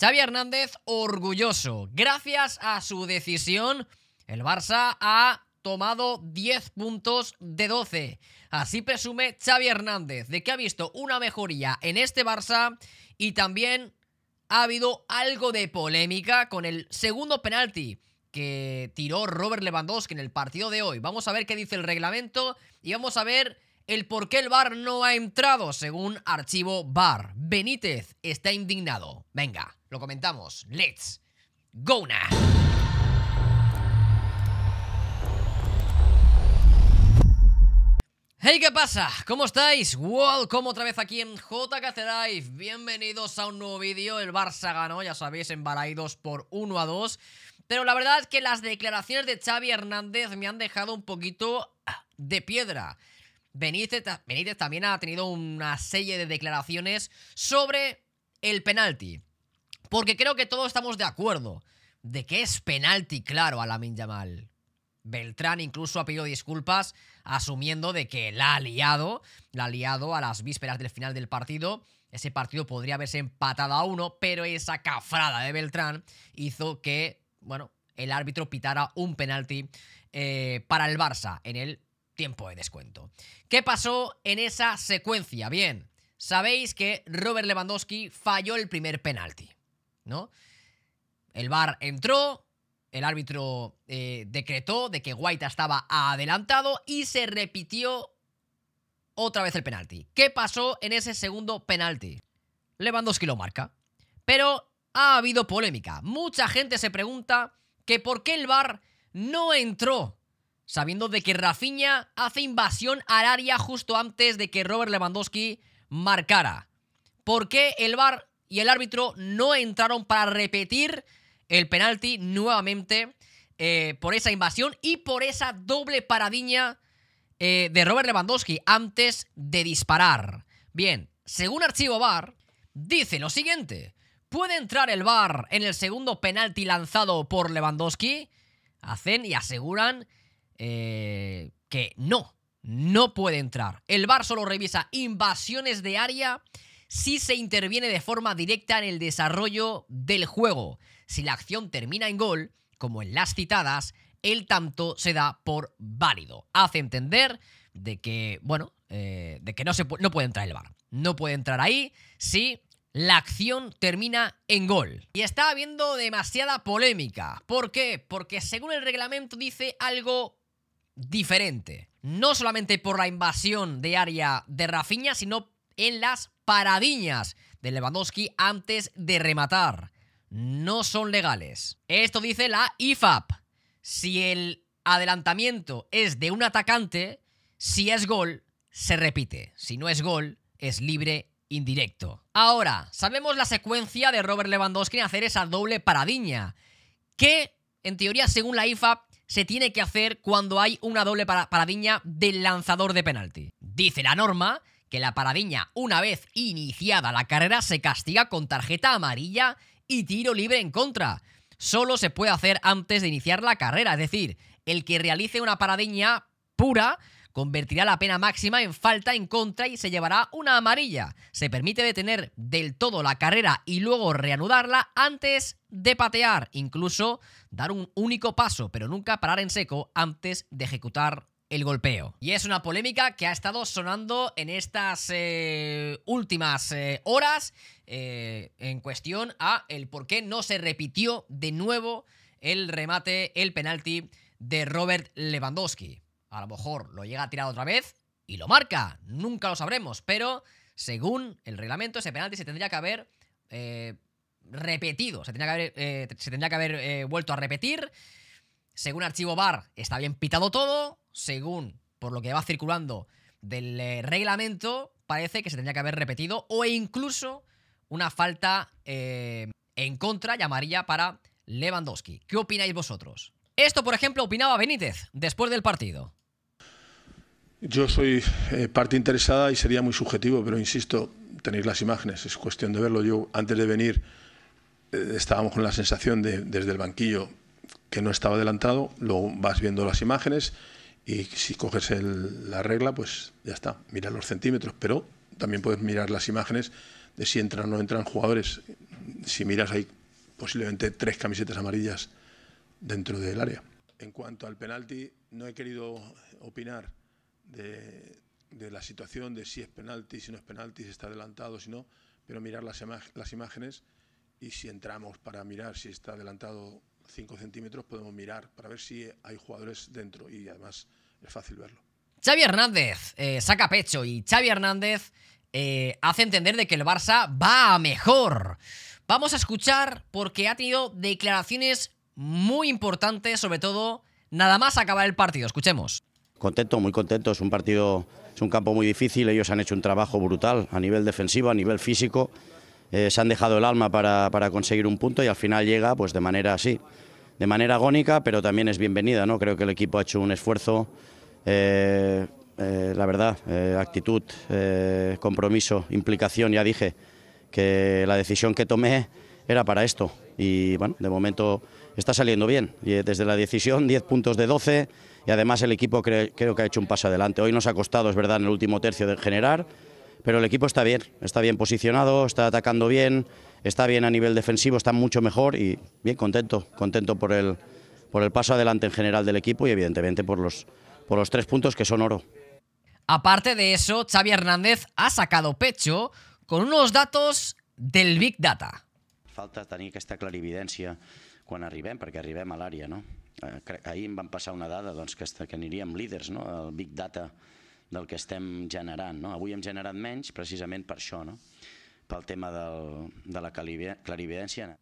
Xavi Hernández orgulloso. Gracias a su decisión, el Barça ha tomado 10 puntos de 12. Así presume Xavi Hernández de que ha visto una mejoría en este Barça y también ha habido algo de polémica con el segundo penalti que tiró Robert Lewandowski en el partido de hoy. Vamos a ver qué dice el reglamento y vamos a ver el por qué el VAR no ha entrado, según archivo VAR. Benítez está indignado. Venga. Lo comentamos. Let's go now. Hey, ¿qué pasa? ¿Cómo estáis? Welcome otra vez aquí en JKC Live. Bienvenidos a un nuevo vídeo. El Barça ganó, ya sabéis, en por 1 a 2. Pero la verdad es que las declaraciones de Xavi Hernández me han dejado un poquito de piedra. Benítez también ha tenido una serie de declaraciones sobre el penalti. Porque creo que todos estamos de acuerdo de que es penalti claro a la Yamal. Beltrán incluso ha pedido disculpas asumiendo de que la ha liado, la ha liado a las vísperas del final del partido. Ese partido podría haberse empatado a uno, pero esa cafrada de Beltrán hizo que, bueno, el árbitro pitara un penalti eh, para el Barça en el tiempo de descuento. ¿Qué pasó en esa secuencia? Bien, sabéis que Robert Lewandowski falló el primer penalti. ¿no? El VAR entró, el árbitro eh, decretó de que Guaita estaba adelantado y se repitió otra vez el penalti. ¿Qué pasó en ese segundo penalti? Lewandowski lo marca. Pero ha habido polémica. Mucha gente se pregunta que por qué el VAR no entró, sabiendo de que Rafinha hace invasión al área justo antes de que Robert Lewandowski marcara. ¿Por qué el VAR y el árbitro no entraron para repetir el penalti nuevamente eh, por esa invasión y por esa doble paradiña eh, de Robert Lewandowski antes de disparar. Bien, según Archivo Bar, dice lo siguiente. ¿Puede entrar el VAR en el segundo penalti lanzado por Lewandowski? Hacen y aseguran eh, que no, no puede entrar. El VAR solo revisa invasiones de área si se interviene de forma directa en el desarrollo del juego. Si la acción termina en gol, como en las citadas, el tanto se da por válido. Hace entender de que, bueno, eh, de que no, se puede entrar el bar. No puede entrar ahí si la acción termina en gol. Y está habiendo demasiada polémica. ¿Por qué? Porque según el reglamento dice algo diferente. No solamente por la invasión de área de rafiña, sino en las paradiñas de Lewandowski antes de rematar. No son legales. Esto dice la IFAP. Si el adelantamiento es de un atacante, si es gol, se repite. Si no es gol, es libre indirecto. Ahora, sabemos la secuencia de Robert Lewandowski en hacer esa doble paradiña, que en teoría, según la IFAP, se tiene que hacer cuando hay una doble paradiña del lanzador de penalti. Dice la norma que la paradiña, una vez iniciada la carrera, se castiga con tarjeta amarilla y tiro libre en contra. Solo se puede hacer antes de iniciar la carrera, es decir, el que realice una paradiña pura convertirá la pena máxima en falta en contra y se llevará una amarilla. Se permite detener del todo la carrera y luego reanudarla antes de patear, incluso dar un único paso, pero nunca parar en seco antes de ejecutar golpeo. Y es una polémica que ha estado sonando en estas eh, últimas eh, horas eh, en cuestión a el por qué no se repitió de nuevo el remate, el penalti de Robert Lewandowski. A lo mejor lo llega a tirar otra vez y lo marca. Nunca lo sabremos, pero según el reglamento, ese penalti se tendría que haber repetido. Se tendría que haber, se tendría que haber vuelto a repetir. Según Archivo Bar, está bien pitado todo según por lo que va circulando del eh, reglamento, parece que se tendría que haber repetido o incluso una falta eh, en contra llamaría para Lewandowski. ¿Qué opináis vosotros? Esto, por ejemplo, opinaba Benítez después del partido. Yo soy eh, parte interesada y sería muy subjetivo, pero insisto, tenéis las imágenes, es cuestión de verlo. Yo antes de venir estábamos con la sensación de, desde el banquillo que no estaba adelantado, luego vas viendo las imágenes y si coges la regla, pues ya está, mira los centímetros, pero también puedes mirar las imágenes de si entran o no entran jugadores. Si miras, hay posiblemente tres camisetas amarillas dentro del área. En cuanto al penalti, no he querido opinar de, la situación, de si es penalti, si no es penalti, si está adelantado, si no, pero mirar las, las imágenes y si entramos para mirar si está adelantado 5 centímetros podemos mirar para ver si hay jugadores dentro y además es fácil verlo. Xavi Hernández eh, saca pecho y Xavi Hernández eh, hace entender de que el Barça va mejor. Vamos a escuchar porque ha tenido declaraciones muy importantes, sobre todo nada más acabar el partido. Escuchemos. Contento, muy contento. Es un partido, es un campo muy difícil. Ellos han hecho un trabajo brutal a nivel defensivo, a nivel físico. Eh, se han dejado el alma para, conseguir un punto y al final llega pues de manera así, de manera agónica, pero también es bienvenida, ¿no? Creo que el equipo ha hecho un esfuerzo, eh, eh, la verdad, actitud, compromiso, implicación, ya dije que la decisión que tomé era para esto y bueno, de momento está saliendo bien, desde la decisión 10 puntos de 12 y además el equipo creo, creo que ha hecho un paso adelante. Hoy nos ha costado, es verdad, en el último tercio de generar, pero el equipo está bien, está bien posicionado, está atacando bien, está bien a nivel defensivo, está mucho mejor y bien contento, contento por el, por el paso adelante en general del equipo y evidentemente por los, por los tres puntos que son oro. Aparte de eso, Xavi Hernández ha sacado pecho con unos datos del Big Data. Falta tenir esta clarividencia quan arribem, porque arribem a l'àrea, no? Eh, ahí em van pasar una dada doncs, que, que líderes no? El Big Data del que estem generando. No? Avui hem generat precisamente precisament per això, no? el tema de la clarividencia.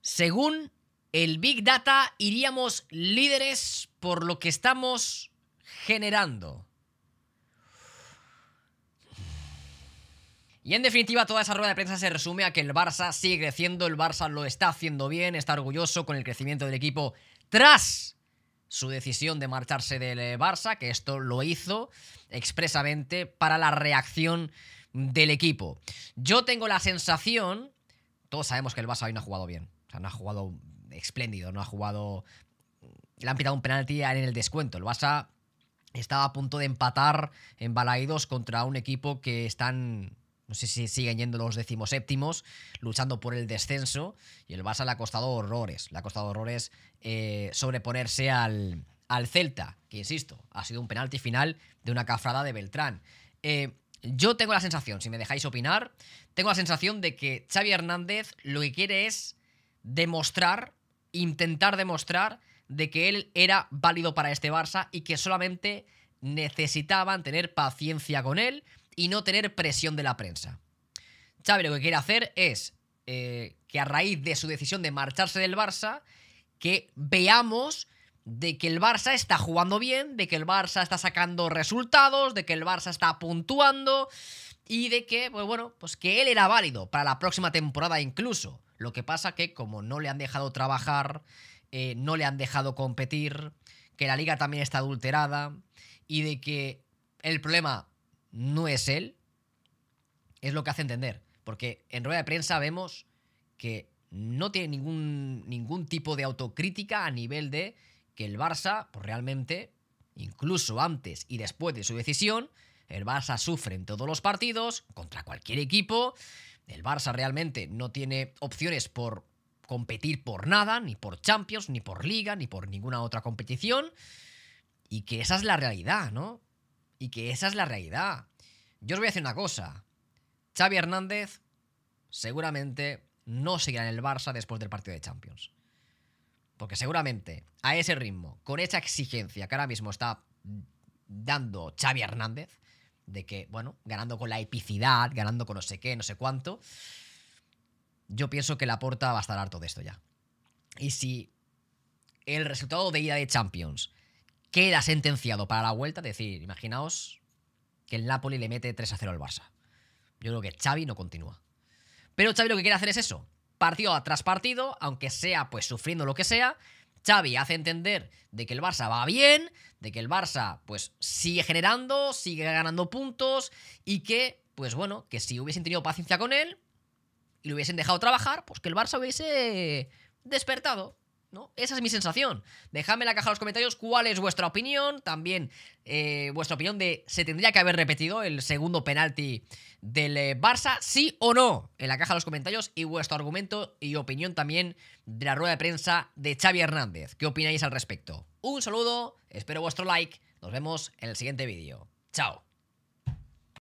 Según el Big Data, iríamos líderes por lo que estamos generando. Y en definitiva, toda esa rueda de prensa se resume a que el Barça sigue creciendo, el Barça lo está haciendo bien, está orgulloso con el crecimiento del equipo tras su decisión de marcharse del eh, Barça, que esto lo hizo expresamente para la reacción del equipo. Yo tengo la sensación, todos sabemos que el Barça hoy no ha jugado bien, o sea, no ha jugado espléndido, no ha jugado... Le han pitado un penalti en el descuento. El Barça estaba a punto de empatar en Balaidos contra un equipo que están no sé si siguen yendo los decimoséptimos, luchando por el descenso. Y el Barça le ha costado horrores. Le ha costado horrores eh, sobreponerse al, al, Celta, que insisto, ha sido un penalti final de una cafrada de Beltrán. Eh, yo tengo la sensación, si me dejáis opinar, tengo la sensación de que Xavi Hernández lo que quiere es demostrar, intentar demostrar de que él era válido para este Barça y que solamente necesitaban tener paciencia con él y no tener presión de la prensa. Chávez lo que quiere hacer es eh, que a raíz de su decisión de marcharse del Barça, que veamos de que el Barça está jugando bien, de que el Barça está sacando resultados, de que el Barça está puntuando y de que, pues bueno, pues que él era válido para la próxima temporada incluso. Lo que pasa que como no le han dejado trabajar, eh, no le han dejado competir, que la liga también está adulterada y de que el problema no es él, es lo que hace entender. Porque en rueda de prensa vemos que no tiene ningún, ningún tipo de autocrítica a nivel de que el Barça pues realmente, incluso antes y después de su decisión, el Barça sufre en todos los partidos, contra cualquier equipo. El Barça realmente no tiene opciones por competir por nada, ni por Champions, ni por Liga, ni por ninguna otra competición. Y que esa es la realidad, ¿no? Y que esa es la realidad. Yo os voy a decir una cosa. Xavi Hernández seguramente no seguirá en el Barça después del partido de Champions. Porque seguramente a ese ritmo, con esa exigencia que ahora mismo está dando Xavi Hernández, de que, bueno, ganando con la epicidad, ganando con no sé qué, no sé cuánto, yo pienso que la porta va a estar harto de esto ya. Y si el resultado de ida de Champions queda sentenciado para la vuelta. Es decir, imaginaos que el Napoli le mete 3 a 0 al Barça. Yo creo que Xavi no continúa. Pero Xavi lo que quiere hacer es eso. Partido tras partido, aunque sea pues sufriendo lo que sea, Xavi hace entender de que el Barça va bien, de que el Barça pues sigue generando, sigue ganando puntos y que pues bueno, que si hubiesen tenido paciencia con él y lo hubiesen dejado trabajar, pues que el Barça hubiese despertado, esa es mi sensación. Dejadme en la caja de los comentarios cuál es vuestra opinión. También eh, vuestra opinión de se tendría que haber repetido el segundo penalti del eh, Barça, sí o no. En la caja de los comentarios y vuestro argumento y opinión también de la rueda de prensa de Xavi Hernández. ¿Qué opináis al respecto? Un saludo, espero vuestro like. Nos vemos en el siguiente vídeo. Chao.